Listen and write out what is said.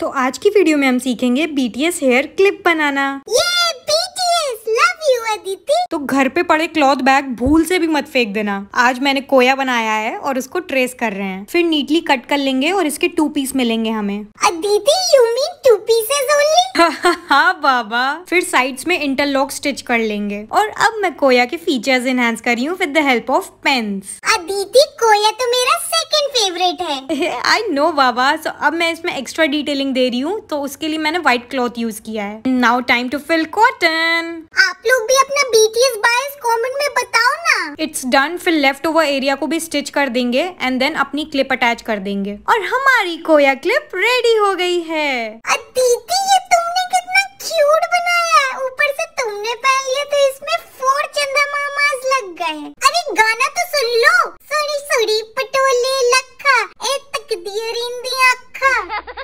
तो आज की वीडियो में हम सीखेंगे बीटीएस हेयर क्लिप बनाना तो घर पे पड़े क्लॉथ बैग भूल से भी मत फेंक देना आज मैंने कोया बनाया है और उसको ट्रेस कर रहे हैं फिर नीटली कट कर लेंगे और इसके टू पीस मिलेंगे हमें Aditi you mean two pieces only हाँ बाबा फिर साइड्स में इंटरलॉक स्टिच कर लेंगे और अब मैं कोया के फीचर्स एनहेंस कर रही हूँ with the help of pens Aditi कोया तो मेरा सेकंड फेवरेट सीक्रेट है आई नो बाबा सो अब मैं इसमें एक्स्ट्रा डिटेलिंग दे रही हूँ तो उसके लिए मैंने व्हाइट क्लॉथ यूज किया है now time to fill cotton आप लोग भी अपना बीटीएस बायस कमेंट में बताओ ना इट्स डन फिर लेफ्ट ओवर एरिया को भी स्टिच कर देंगे एंड देन अपनी क्लिप अटैच कर देंगे और हमारी कोया क्लिप रेडी हो गई है दीदी ये तुमने कितना क्यूट बनाया है ऊपर से तुमने पहन लिया तो इसमें फोर चंदा मामाज लग गए अरे गाना तो सुन लो 哈哈哈